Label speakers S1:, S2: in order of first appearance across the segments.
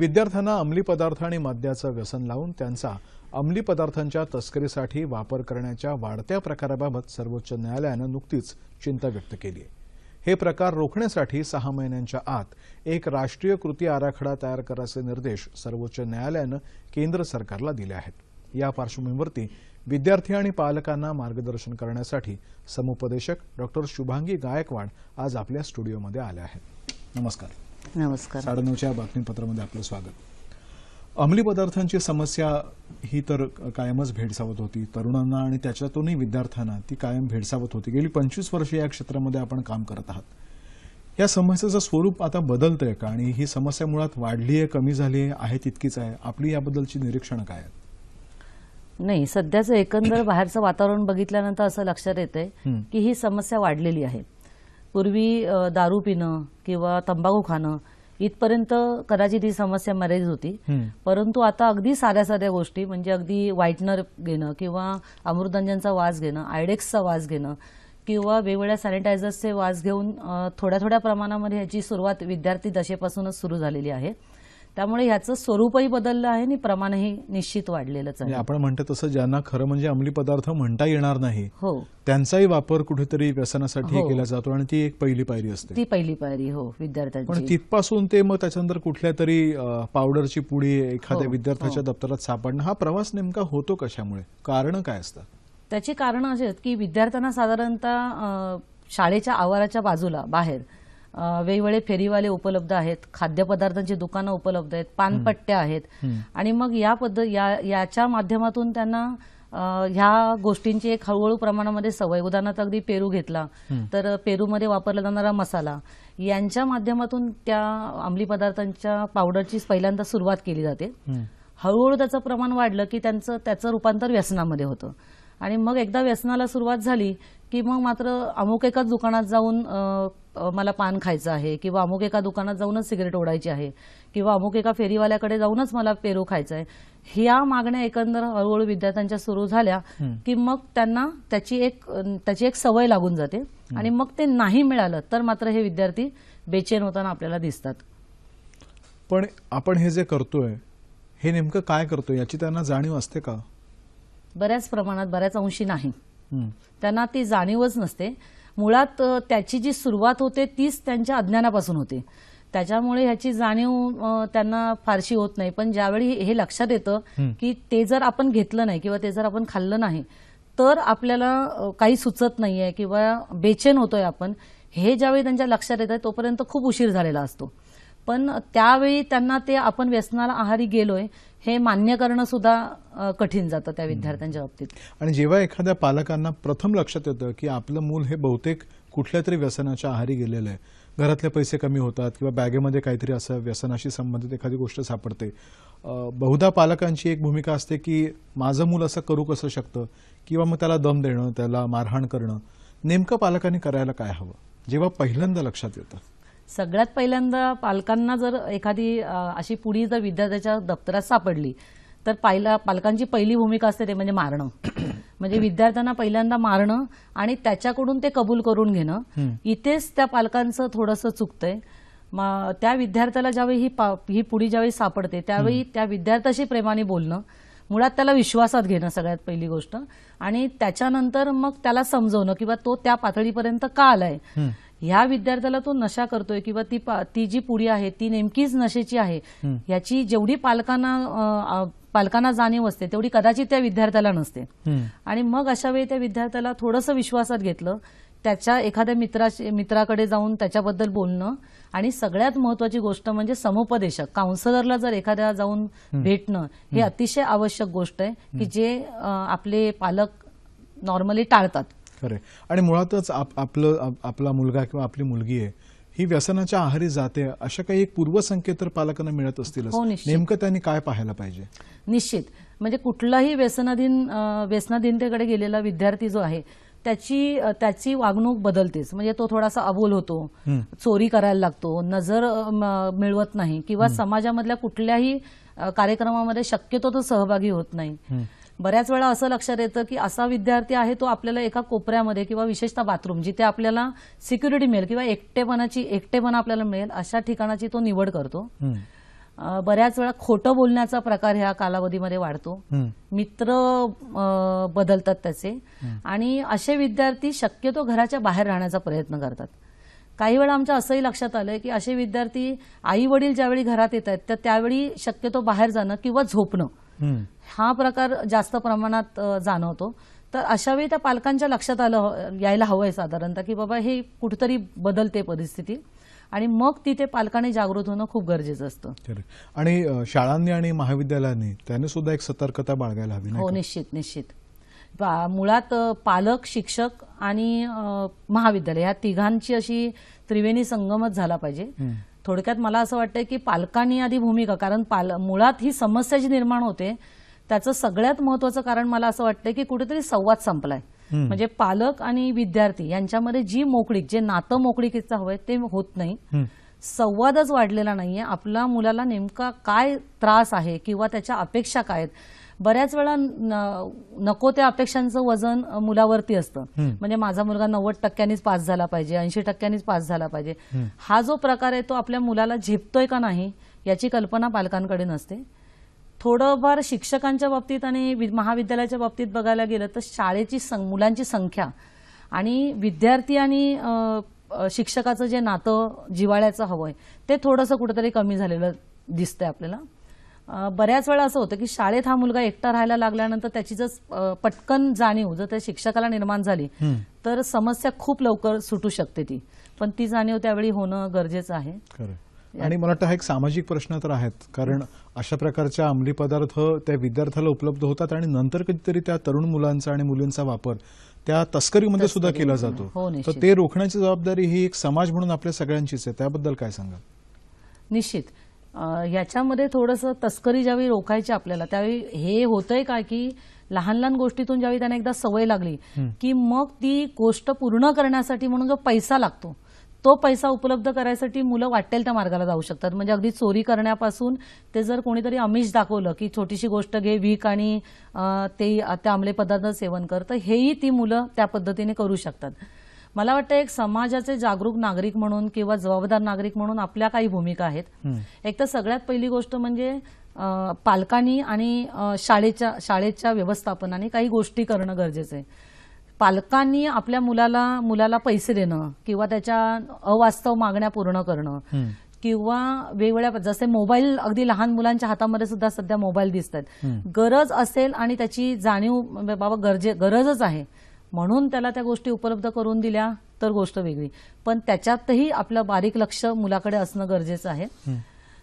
S1: विद्यार्थ्यांना अंमली पदार्थ आणि मद्याचं व्यसन लावून त्यांचा अंमली पदार्थांच्या तस्करीसाठी वापर करण्याच्या वाढत्या प्रकाराबाबत सर्वोच्च न्यायालयानं नुकतीच चिंता व्यक्त केली आहे हे प्रकार रोखण्यासाठी सहा महिन्यांच्या आत एक राष्ट्रीय कृती आराखडा तयार करायचे निर्देश सर्वोच्च न्यायालयानं केंद्र सरकारला दिले आहेत या पार्श्वभूमीवरती विद्यार्थी आणि पालकांना मार्गदर्शन करण्यासाठी समुपदेशक डॉक्टर शुभांगी गायकवाड आज आपल्या स्टुडिओमध्ये आल्या आहेत नमस्कार नमस्कार साडेनऊच्या बातमीपत्रामध्ये आपलं स्वागत अंमली पदार्थांची समस्या ही तर कायमच भेडसावत होती तरुणांना आणि त्याच्यातूनही विद्यार्थ्यांना ती कायम भेडसावत होती गेली पंचवीस वर्ष या क्षेत्रामध्ये आपण काम करत आहात या समस्येचं स्वरूप आता बदलतंय का आणि ही समस्या मुळात वाढली आहे कमी झाली आहे तितकीच आहे आपली याबद्दलची निरीक्षणं काय आहेत
S2: नाही सध्याचं एकंदर बाहेरचं वातावरण बघितल्यानंतर असं लक्षात येतंय की ही समस्या वाढलेली आहे पूर्वी दारू पिणं किंवा तंबाखू खाणं इथपर्यंत कदाचित ही समस्या मर्यादित होती परंतु आता अगदी साध्या साध्या गोष्टी म्हणजे अगदी व्हाईटनर घेणं किंवा अमृतंजनचा वास घेणं आयडेक्सचा वास घेणं किंवा वेगवेगळ्या सॅनिटायझर्सचे वास घेऊन थोड्या थोड्या प्रमाणामध्ये ह्याची सुरुवात विद्यार्थी दशेपासूनच सुरू झालेली आहे त्यामुळे ह्याचं स्वरूपही बदललं आहे आणि प्रमाणही निश्चित वाढलेलंच आहे आपण
S1: म्हणतो तसं ज्यांना खरं म्हणजे अंमली पदार्थ म्हणता येणार नाही हो त्यांचाही वापर कुठेतरी व्यसनासाठी हो। केला जातो आणि ती एक पहिली पायरी असते ती
S2: पहिली पायरी हो विद्यार्थ्यांची पण
S1: तिथपासून ते मग त्याच्यानंतर कुठल्या तरी पावडरची पुडी एखाद्या हो, विद्यार्थ्याच्या हो। दप्तरात सापडणं हा प्रवास नेमका होतो कशामुळे कारण काय असतात
S2: त्याची कारण अशी आहेत की विद्यार्थ्यांना साधारणतः शाळेच्या आवाराच्या बाजूला बाहेर वेगवेगळे फेरीवाले उपलब्ध आहेत खाद्यपदार्थांची दुकानं उपलब्ध आहेत पानपट्ट्या आहेत आणि मग या पद्धत या याच्या माध्यमातून त्यांना ह्या गोष्टींची एक हळूहळू प्रमाणामध्ये सवय उदाहरणार्थ अगदी पेरू घेतला तर पेरूमध्ये वापरला जाणारा मसाला यांच्या माध्यमातून त्या अंमली पदार्थांच्या पावडरची पहिल्यांदा सुरुवात केली जाते हळूहळू त्याचं प्रमाण वाढलं की त्यांचं त्याचं रूपांतर व्यसनामध्ये होतं आणि मग एकदा व्यसनाला सुरुवात झाली की मग मात्र अमुक एकाच दुकानात जाऊन मला पान खायचं आहे किंवा अमुक एका दुकानात जाऊनच सिगरेट ओढायची आहे किंवा अमुक एका फेरीवाल्याकडे जाऊनच मला पेरू खायचं आहे ह्या मागण्या एकंदर हळूहळू विद्यार्थ्यांच्या सुरू झाल्या की मग त्यांना त्याची एक त्याची एक सवय लागून जाते आणि मग ते नाही मिळालं तर मात्र हे विद्यार्थी बेचेन होताना आपल्याला दिसतात
S1: पण आपण हे जे करतोय हे नेमकं काय करतोय याची त्यांना जाणीव असते का
S2: बऱ्याच प्रमाणात बऱ्याच अंशी नाही त्यांना ती जाणीवच नसते मुळात त्याची जी सुरुवात होते तीच त्यांच्या अज्ञानापासून होते त्याच्यामुळे ह्याची जाणीव त्यांना फारशी होत नाही पण ज्यावेळी हे लक्षात येतं की ते जर आपण घेतलं नाही किंवा ते जर आपण खाल्लं नाही तर आपल्याला काही सुचत नाहीये किंवा बेचैन होतोय आपण हे ज्यावेळी त्यांच्या लक्षात येतं तोपर्यंत खूप उशीर झालेला असतो पण त्यावेळी त्यांना ते आपण व्यसनाला आहारी गेलोय हे मान्य करणं सुद्धा कठीण जातं त्या विद्यार्थ्यांच्या बाबतीत
S1: आणि जेव्हा एखाद्या पालकांना प्रथम लक्षात येतं की आपलं मूल हे बहुतेक कुठल्या तरी व्यसनाच्या आहारी गेलेलं आहे घरातले पैसे कमी होतात किंवा बॅगेमध्ये काहीतरी असं व्यसनाशी संबंधित एखादी गोष्ट सापडते बहुधा पालकांची एक भूमिका असते की माझं मूल असं करू कसं शकतं किंवा मग त्याला दम देणं त्याला मारहाण करणं नेमकं पालकांनी करायला काय हवं जेव्हा पहिल्यांदा लक्षात येतं
S2: सगळ्यात पहिल्यांदा पालकांना जर एखादी अशी पुढी जर विद्यार्थ्याच्या दप्तरात सापडली तर पाहिला पालकांची पहिली भूमिका असते ते म्हणजे मारणं म्हणजे विद्यार्थ्यांना पहिल्यांदा मारणं आणि त्याच्याकडून ते कबूल करून घेणं इथेच त्या पालकांचं थोडंसं चुकतंय त्या विद्यार्थ्याला ज्यावेळी ही ही पुढी ज्यावेळी सापडते त्यावेळी त्या विद्यार्थ्याशी प्रेमाने बोलणं मुळात त्याला विश्वासात घेणं सगळ्यात पहिली गोष्ट आणि त्याच्यानंतर मग त्याला समजवणं किंवा तो त्या पातळीपर्यंत का आलाय ह्या विद्यार्थ्याला तो नशा करतोय किंवा ती ती जी पुढी आहे ती नेमकीच नशेची आहे याची जेवढी पालकांना पालकांना जाणीव असते तेवढी कदाचित त्या विद्यार्थ्याला नसते आणि मग अशा वेळी त्या विद्यार्थ्याला थोडंसं विश्वासात घेतलं त्याच्या एखाद्या मित्रा मित्राकडे जाऊन त्याच्याबद्दल बोलणं आणि सगळ्यात महत्वाची गोष्ट म्हणजे समुपदेशक काउन्सलरला जर एखाद्या जाऊन भेटणं हे अतिशय आवश्यक गोष्ट आहे की जे आपले पालक नॉर्मली टाळतात
S1: खरं आणि मुळातच आपलं आपला मुलगा किंवा आपली मुलगी आहे ही व्यसनाच्या आहारी जाते अशा काही एक पूर्वसंकेत तर पालकांना मिळत असतील हो, नेमकं त्यांनी काय पाहायला पाहिजे
S2: निश्चित म्हणजे कुठलाही व्यसनाधीन व्यसनाधीनतेकडे गेलेला विद्यार्थी जो आहे त्याची त्याची वागणूक बदलतेच म्हणजे तो थोडासा अबोल होतो चोरी करायला लागतो नजर मिळवत नाही किंवा समाजामधल्या कुठल्याही कार्यक्रमामध्ये शक्यतो तो सहभागी होत नाही बऱ्याच वेळा असं लक्षात येतं की असा विद्यार्थी आहे तो आपल्याला एका कोपऱ्यामध्ये किंवा विशेषतः बाथरूम जिथे आपल्याला सिक्युरिटी मिळेल किंवा एकटेपणाची एकटेपणा आपल्याला मिळेल अशा ठिकाणाची तो निवड करतो बऱ्याच वेळा खोटं बोलण्याचा प्रकार ह्या कालावधीमध्ये वाढतो मित्र बदलतात त्याचे आणि असे विद्यार्थी शक्यतो घराच्या बाहेर राहण्याचा प्रयत्न करतात काही वेळा आमच्या असंही लक्षात आलंय की असे विद्यार्थी आई वडील ज्यावेळी घरात येत आहेत तर त्यावेळी शक्यतो बाहेर जाणं किंवा झोपणं हा प्रकार जास्त प्रमाणात जाणवतो तर अशा वेळी त्या पालकांच्या लक्षात आलं हो, यायला हवं आहे साधारणतः की बाबा हे कुठतरी बदलते परिस्थिती आणि मग तिथे पालकांनी जागृत होणं खूप गरजेचं असतं
S1: आणि शाळांनी आणि महाविद्यालयांनी त्याने सुद्धा एक सतर्कता बाळगायला हवी हो
S2: निश्चित निश्चित मुळात पालक शिक्षक आणि महाविद्यालय या तिघांची अशी त्रिवेणी संगमच झाला पाहिजे थोडक्यात मला असं वाटतं की पालकांनी आधी भूमिका कारण पाल मुळात ही समस्या जी निर्माण होते त्याचं सगळ्यात महत्वाचं कारण मला असं वाटतं की कुठेतरी संवाद संपलाय म्हणजे पालक आणि विद्यार्थी यांच्यामध्ये जी मोकळीक जे नातं मोकळीकीचं हवंय ते होत नाही संवादच वाढलेला नाहीये आपल्या मुलाला नेमका काय त्रास आहे किंवा त्याच्या अपेक्षा काय आहेत बऱ्याच वेळा नको त्या अपेक्षांचं वजन मुलावरती असतं म्हणजे माझा मुलगा नव्वद टक्क्यांनीच पास झाला पाहिजे ऐंशी टक्क्यांनीच पास झाला पाहिजे हा जो प्रकार आहे तो आपल्या मुलाला झेपतोय का नाही याची कल्पना पालकांकडे नसते थोडंफार शिक्षकांच्या बाबतीत आणि महाविद्यालयाच्या बाबतीत बघायला गेलं तर शाळेची मुलांची संख्या आणि विद्यार्थी आणि शिक्षकाचं जे नातं जिवाळ्याचं हवं आहे ते थोडंसं कुठंतरी कमी झालेलं दिसतंय आपल्याला बऱ्याच वेळा असं होतं की शाळेत हा मुलगा एकटा राहायला लागल्यानंतर त्याची जर पटकन जाणीव जर त्या शिक्षकाला निर्माण झाली तर समस्या खूप लवकर सुटू शकते ती पण ती जाणीव त्यावेळी होणं गरजेचं आहे आणि
S1: मला वाटतं हा एक सामाजिक प्रश्न तर आहेत कारण अशा प्रकारच्या अंमली पदार्थ त्या विद्यार्थ्याला उपलब्ध होतात आणि नंतर कधीतरी त्या तरुण मुलांचा आणि मुलींचा वापर त्या तस्करीमध्ये सुद्धा केला जातो हो, तर ते रोखण्याची जबाबदारी ही एक समाज म्हणून आपल्या सगळ्यांचीच आहे त्याबद्दल काय सांगा
S2: निश्चित याच्यामध्ये थोडस तस्करी ज्यावेळी रोखायची आपल्याला त्यावेळी हे होतंय का की लहान लहान गोष्टीतून ज्यावेळी त्यांना एकदा सवय लागली की मग ती गोष्ट पूर्ण करण्यासाठी म्हणून जो पैसा लागतो तो पैसा उपलब्ध करायसाठी मुलं वाटेल त्या मार्गाला जाऊ शकतात म्हणजे अगदी चोरी करण्यापासून ते जर कोणीतरी अमिष दाखवलं की छोटीशी गोष्ट घे वीक आणि ते त्या अंमले पदार्थ सेवन कर तर हेही ती मुलं त्या पद्धतीने करू शकतात मला वाटतं एक समाजाचे जागरूक नागरिक म्हणून किंवा जबाबदार नागरिक म्हणून आपल्या काही भूमिका आहेत एक तर सगळ्यात पहिली गोष्ट म्हणजे पालकांनी आणि शाळेच्या शाळेच्या व्यवस्थापनाने काही गोष्टी करणं गरजेचं आहे पालकांनी आपल्या मुलाला मुलाला पैसे देणं किंवा त्याच्या अवास्तव मागण्या पूर्ण करणं किंवा वेगवेगळ्या जसे मोबाईल अगदी लहान मुलांच्या हातामध्ये सुद्धा सध्या मोबाईल दिसत गरज असेल आणि त्याची जाणीव बाबा गरजे गरजच आहे म्हणून त्याला त्या गोष्टी उपलब्ध करून दिल्या तर गोष्ट वेगळी पण त्याच्यातही आपलं बारीक लक्ष मुलाकडे असणं गरजेचं आहे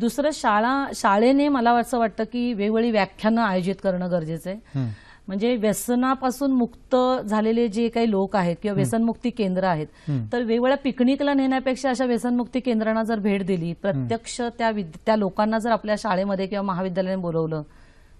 S2: दुसरं शाळा शाळेने मला असं वाटतं की वेगवेगळी व्याख्यानं आयोजित करणं गरजेचं आहे म्हणजे व्यसनापासून मुक्त झालेले जे काही लोक आहेत किंवा व्यसनमुक्ती केंद्र आहेत तर वेगवेगळ्या पिकनिकला नेण्यापेक्षा अशा व्यसनमुक्ती केंद्रांना जर भेट दिली प्रत्यक्ष त्या त्या लोकांना जर आपल्या शाळेमध्ये किंवा महाविद्यालयाने बोलवलं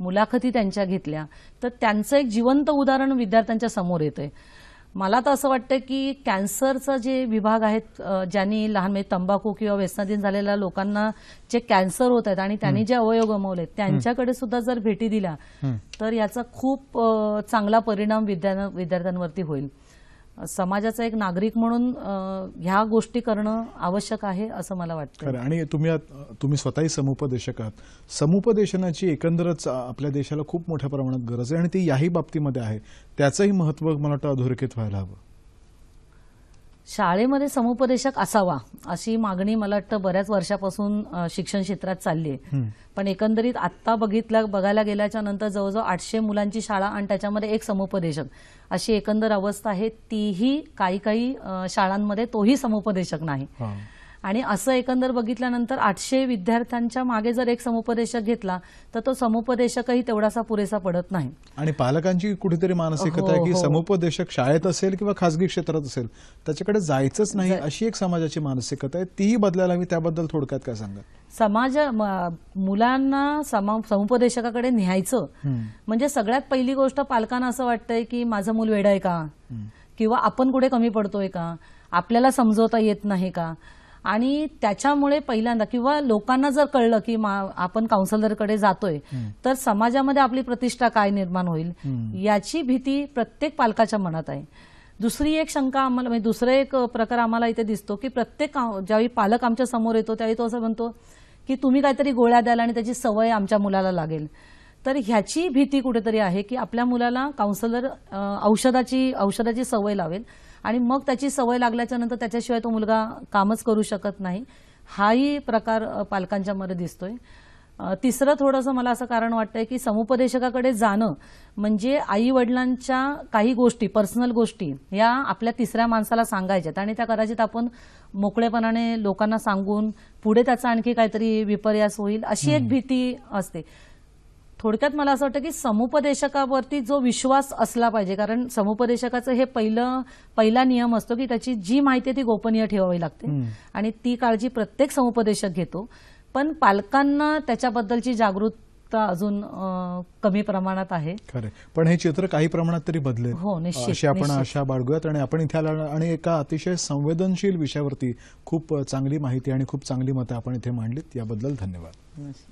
S2: मुलाखती त्यांच्या घेतल्या तर त्यांचं एक जिवंत उदाहरण विद्यार्थ्यांच्या समोर येतंय मला तर असं वाटतं की कॅन्सरचा जे विभाग आहेत ज्यांनी लहान म्हणजे तंबाखू किंवा व्यसनाधीन झालेल्या लोकांना जे कॅन्सर होत आहेत आणि त्यांनी जे अवयव गमावले त्यांच्याकडे सुद्धा जर भेटी दिल्या तर याचा खूप चांगला परिणाम विद्यार्थ्यांवरती होईल समाजाचा एक नागरिक म्हणून ह्या गोष्टी करणं आवश्यक आहे असं मला वाटतं
S1: आणि तुम्ही तुम्ही स्वतःही समुपदेशक आहात समुपदेशनाची एकंदरच आपल्या देशाला खूप मोठ्या प्रमाणात गरज आहे आणि ती याही बाबतीमध्ये आहे त्याचंही महत्त्व मला वाटतं अधोरेखित व्हायला हवं
S2: शाळेमध्ये समुपदेशक असावा अशी मागणी मला वाटतं बऱ्याच वर्षापासून शिक्षण क्षेत्रात चालली आहे पण एकंदरीत आत्ता बघितल्या बघायला गेल्याच्या नंतर जवळजवळ आठशे मुलांची शाळा आणि त्याच्यामध्ये एक समुपदेशक अशी एकंदर अवस्था आहे तीही काही काही शाळांमध्ये तोही समुपदेशक नाही आणि असं एकंदर बघितल्यानंतर आठशे विद्यार्थ्यांच्या मागे जर एक समुपदेशक घेतला तर तो समुपदेशकही तेवढासा पुरेसा पडत नाही
S1: आणि पालकांची कुठेतरी मानसिकता आहे हो, की हो. समुपदेशक शाळेत असेल किंवा खासगी क्षेत्रात असेल त्याच्याकडे जायचंच नाही अशी एक समाजाची मानसिकता आहे तीही बदलायला मी त्याबद्दल थोडक्यात काय सांगा
S2: समाज मुलांना समुपदेशकाकडे न्यायचं म्हणजे सगळ्यात पहिली गोष्ट पालकांना असं वाटतंय की माझं मूल वेड आहे का किंवा आपण कुठे कमी पडतोय का आपल्याला समजवता येत नाही का आणि त्याच्यामुळे पहिल्यांदा किंवा लोकांना जर कळलं की आपण काउन्सिलरकडे जातोय तर समाजामध्ये आपली प्रतिष्ठा काय निर्माण होईल याची भीती प्रत्येक पालकाच्या मनात आहे दुसरी एक शंका आम्हाला म्हणजे दुसरं एक प्रकार आम्हाला इथे दिसतो की प्रत्येक ज्यावेळी पालक आमच्या समोर येतो त्यावेळी तो असं म्हणतो की तुम्ही काहीतरी गोळ्या द्याल आणि त्याची सवय आमच्या मुलाला लागेल तर ह्याची भीती कुठेतरी आहे की आपल्या मुलाला काउन्सिलर औषधाची औषधाची सवय लावेल आणि मग त्याची सवय लागल्याच्या नंतर त्याच्याशिवाय तो मुलगा कामच करू शकत नाही हाही प्रकार पालकांच्या मध्ये दिसतोय तिसरं थोडंसं मला असं कारण वाटतंय की समुपदेशकाकडे जाणं म्हणजे आई वडिलांच्या काही गोष्टी पर्सनल गोष्टी या आपल्या तिसऱ्या माणसाला सांगायच्यात आणि त्या कदाचित आपण मोकळेपणाने लोकांना सांगून पुढे त्याचा आणखी काहीतरी विपर्यास होईल अशी एक भीती असते थोडक्यात मला असं वाटतं की समुपदेशकावरती जो विश्वास असला पाहिजे कारण समुपदेशकाचं हे पहिलं पहिला नियम असतो की त्याची जी माहिती ती गोपनीय ठेवावी लागते आणि ती काळजी प्रत्येक समुपदेशक घेतो पण पालकांना त्याच्याबद्दलची जागृत अजून कमी प्रमाणात आहे
S1: खरे पण हे चित्र काही प्रमाणात तरी बदलेल हो निश्चित आपण आशा बाळगूयात आणि आपण इथे आला आणि एका अतिशय संवेदनशील विषयावरती खूप चांगली माहिती आणि खूप चांगली मतं आपण इथे मांडलीत याबद्दल
S2: धन्यवाद